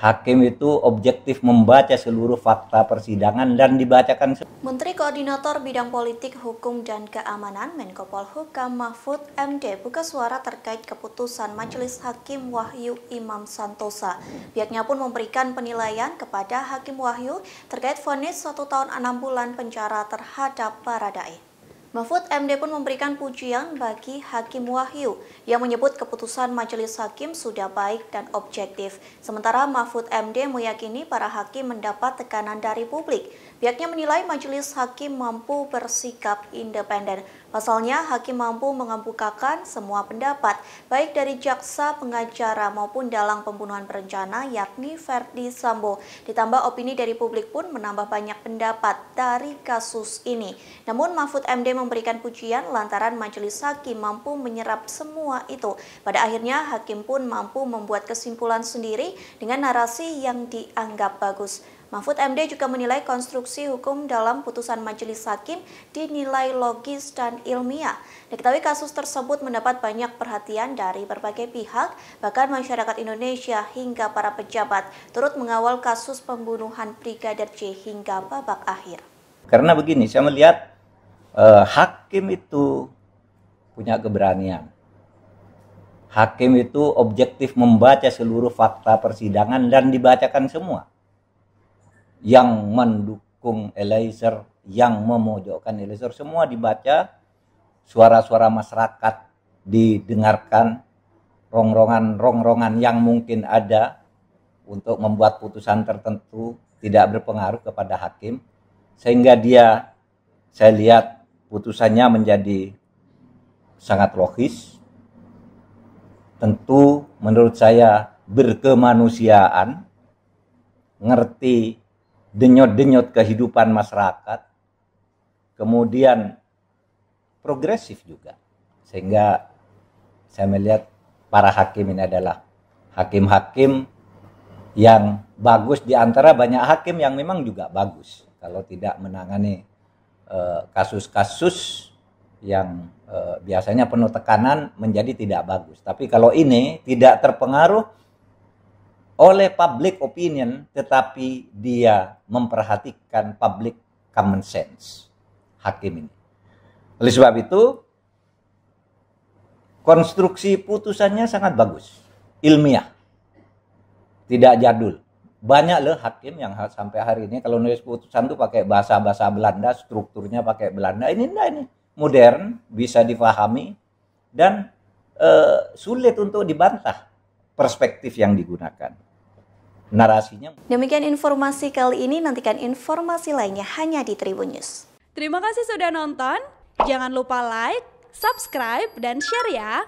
Hakim itu objektif membaca seluruh fakta persidangan dan dibacakan. Menteri Koordinator Bidang Politik, Hukum, dan Keamanan Menko Polhukam Mahfud MD buka suara terkait keputusan Majelis Hakim Wahyu Imam Santosa. Pihaknya pun memberikan penilaian kepada Hakim Wahyu terkait vonis satu tahun enam bulan penjara terhadap para Mahfud MD pun memberikan pujian bagi Hakim Wahyu yang menyebut keputusan majelis hakim sudah baik dan objektif. Sementara Mahfud MD meyakini para hakim mendapat tekanan dari publik. Pihaknya menilai majelis hakim mampu bersikap independen. Pasalnya, hakim mampu mengembukakan semua pendapat, baik dari jaksa, pengacara maupun dalam pembunuhan berencana yakni Ferdi Sambo. Ditambah opini dari publik pun menambah banyak pendapat dari kasus ini. Namun Mahfud MD memberikan pujian lantaran majelis hakim mampu menyerap semua itu. Pada akhirnya hakim pun mampu membuat kesimpulan sendiri dengan narasi yang dianggap bagus. Mahfud MD juga menilai konstruksi hukum dalam putusan majelis hakim dinilai logis dan ilmiah. Diketahui kasus tersebut mendapat banyak perhatian dari berbagai pihak, bahkan masyarakat Indonesia hingga para pejabat turut mengawal kasus pembunuhan Brigadir J hingga babak akhir. Karena begini, saya melihat eh, hakim itu punya keberanian. Hakim itu objektif membaca seluruh fakta persidangan dan dibacakan semua. Yang mendukung Eliezer, yang memojokkan Eliezer, semua dibaca. Suara-suara masyarakat didengarkan, rongrongan-rongrongan yang mungkin ada untuk membuat putusan tertentu tidak berpengaruh kepada hakim. Sehingga dia, saya lihat putusannya menjadi sangat logis. Tentu menurut saya berkemanusiaan, ngerti denyut-denyut kehidupan masyarakat, kemudian progresif juga. Sehingga saya melihat para hakim ini adalah hakim-hakim yang bagus di antara banyak hakim yang memang juga bagus kalau tidak menangani Eh, kasus-kasus yang eh, biasanya penuh tekanan menjadi tidak bagus. Tapi kalau ini tidak terpengaruh oleh public opinion, tetapi dia memperhatikan public common sense hakim ini. Oleh sebab itu, konstruksi putusannya sangat bagus, ilmiah, tidak jadul banyak loh hakim yang sampai hari ini kalau nulis putusan tuh pakai bahasa-bahasa Belanda, strukturnya pakai Belanda. Ini enggak ini modern, bisa difahami dan e, sulit untuk dibantah perspektif yang digunakan. Narasinya. Demikian informasi kali ini, nantikan informasi lainnya hanya di Tribun News. Terima kasih sudah nonton. Jangan lupa like, subscribe, dan share ya.